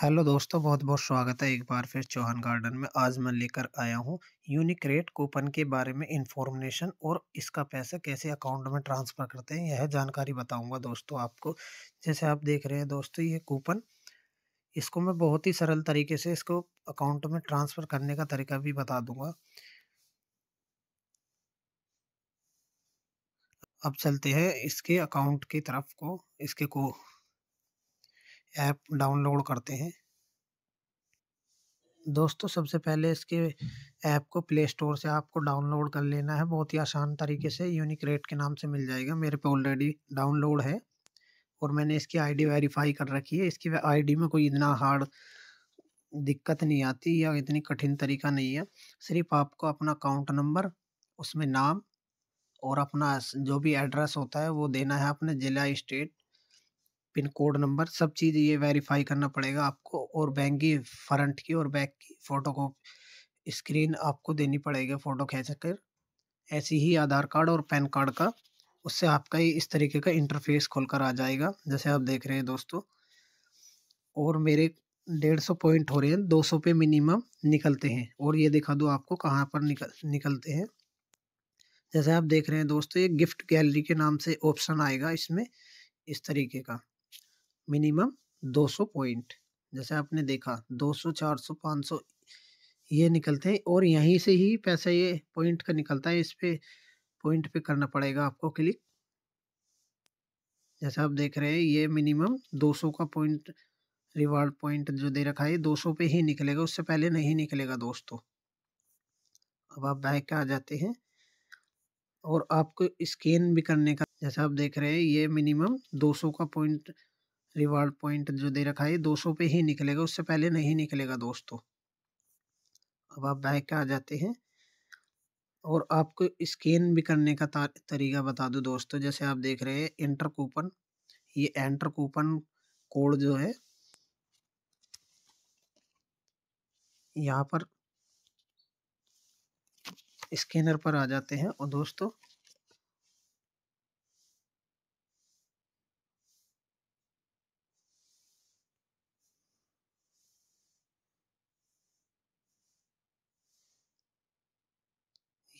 hello दोस्तों बहुत बहुत स्वागत है एक बार फिर चौहान गार्डन में आज मैं लेकर आया हूँ यूनिक रेट कूपन के बारे में इंफॉर्मेशन और इसका पैसा कैसे अकाउंट में ट्रांसफ़र करते हैं यह जानकारी बताऊंगा दोस्तों आपको जैसे आप देख रहे हैं दोस्तों ये कूपन इसको मैं बहुत ही सरल तरीके से इसको अकाउंट में ट्रांसफ़र करने का तरीका भी बता दूँगा अब चलते हैं इसके अकाउंट की तरफ को इसके को ऐप डाउनलोड करते हैं दोस्तों सबसे पहले इसके ऐप को प्ले स्टोर से आपको डाउनलोड कर लेना है बहुत ही आसान तरीके से यूनिक रेट के नाम से मिल जाएगा मेरे पे ऑलरेडी डाउनलोड है और मैंने इसकी आईडी वेरीफाई कर रखी है इसकी आईडी में कोई इतना हार्ड दिक्कत नहीं आती या इतनी कठिन तरीका नहीं है सिर्फ आपको अपना अकाउंट नंबर उसमें नाम और अपना जो भी एड्रेस होता है वो देना है अपने ज़िला स्टेट पिन कोड नंबर सब चीज़ ये वेरीफाई करना पड़ेगा आपको और बैंक की फ्रंट की और बैक की फ़ोटो को स्क्रीन आपको देनी पड़ेगी फ़ोटो खींच कर ऐसी ही आधार कार्ड और पैन कार्ड का उससे आपका ही इस तरीके का इंटरफेस खोल कर आ जाएगा जैसे आप देख रहे हैं दोस्तों और मेरे डेढ़ सौ पॉइंट हो रहे हैं दो सौ पे मिनिमम निकलते हैं और ये दिखा दो आपको कहाँ पर निकल निकलते हैं जैसे आप देख रहे हैं दोस्तों ये गिफ्ट गैलरी के नाम से ऑप्शन आएगा इसमें इस तरीके का मिनिमम 200 पॉइंट जैसे आपने देखा 200 400 500 ये निकलते हैं और यहीं से ही पैसा ये पॉइंट का निकलता है इस पर पॉइंट पे करना पड़ेगा आपको क्लिक जैसा आप देख रहे हैं ये मिनिमम 200 का पॉइंट रिवार्ड पॉइंट जो दे रखा है 200 पे ही निकलेगा उससे पहले नहीं निकलेगा दोस्तों अब आप बैक आ जाते हैं और आपको स्कैन भी करने का जैसा आप देख रहे हैं ये मिनिमम 200 का पॉइंट रिवार्ड पॉइंट जो दे रखा है दो सौ पे ही निकलेगा उससे पहले नहीं निकलेगा दोस्तों अब आप बैक आ जाते हैं और आपको स्कैन भी करने का तरीका बता दूं दोस्तों जैसे आप देख रहे हैं एंटर कूपन ये एंटर कूपन कोड जो है यहाँ पर स्कैनर पर आ जाते हैं और दोस्तों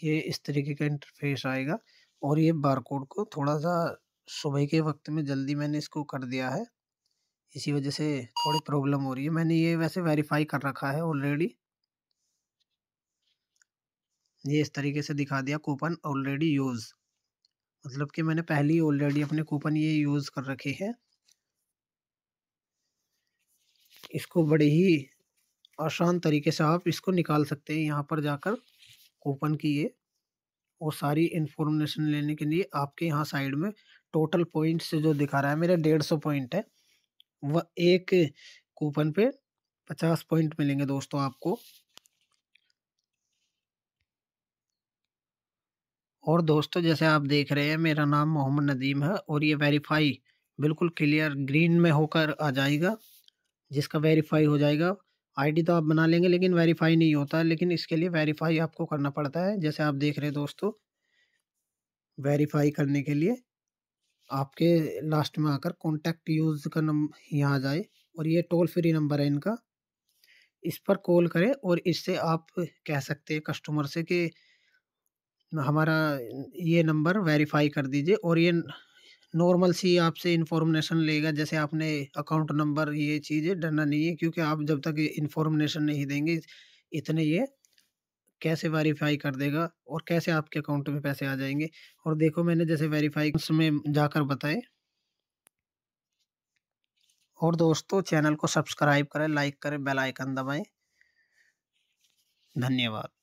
ये इस तरीके का इंटरफेस आएगा और ये बारकोड को थोड़ा सा सुबह के वक्त में जल्दी मैंने इसको कर दिया है इसी वजह से थोड़ी प्रॉब्लम हो रही है मैंने ये वैसे वेरीफाई कर रखा है ऑलरेडी ये इस तरीके से दिखा दिया कूपन ऑलरेडी यूज़ मतलब कि मैंने पहले ही ऑलरेडी अपने कूपन ये यूज़ कर रखे हैं इसको बड़े ही आसान तरीके से आप इसको निकाल सकते हैं यहाँ पर जाकर ओपन किए और सारी इन्फॉर्मेशन लेने के लिए आपके यहाँ साइड में टोटल पॉइंट से जो दिखा रहा है मेरे डेढ़ सौ पॉइंट है वह एक कूपन पे पचास पॉइंट मिलेंगे दोस्तों आपको और दोस्तों जैसे आप देख रहे हैं मेरा नाम मोहम्मद नदीम है और ये वेरीफाई बिल्कुल क्लियर ग्रीन में होकर आ जाएगा जिसका वेरीफाई हो जाएगा आईडी तो आप बना लेंगे लेकिन वेरीफाई नहीं होता लेकिन इसके लिए वेरीफाई आपको करना पड़ता है जैसे आप देख रहे हैं दोस्तों वेरीफाई करने के लिए आपके लास्ट में आकर कॉन्टैक्ट यूज का नंबर यहाँ आ जाए और ये टोल फ्री नंबर है इनका इस पर कॉल करें और इससे आप कह सकते हैं कस्टमर से कि हमारा ये नंबर वेरीफाई कर दीजिए और ये नॉर्मल सी आपसे इन्फॉर्मेशन लेगा जैसे आपने अकाउंट नंबर ये चीज़ें डरना नहीं है क्योंकि आप जब तक इन्फॉर्मेशन नहीं देंगे इतने ये कैसे वेरीफाई कर देगा और कैसे आपके अकाउंट में पैसे आ जाएंगे और देखो मैंने जैसे वेरीफाई उसमें जाकर बताए और दोस्तों चैनल को सब्सक्राइब करें लाइक करें बेल आइकन दबाएं धन्यवाद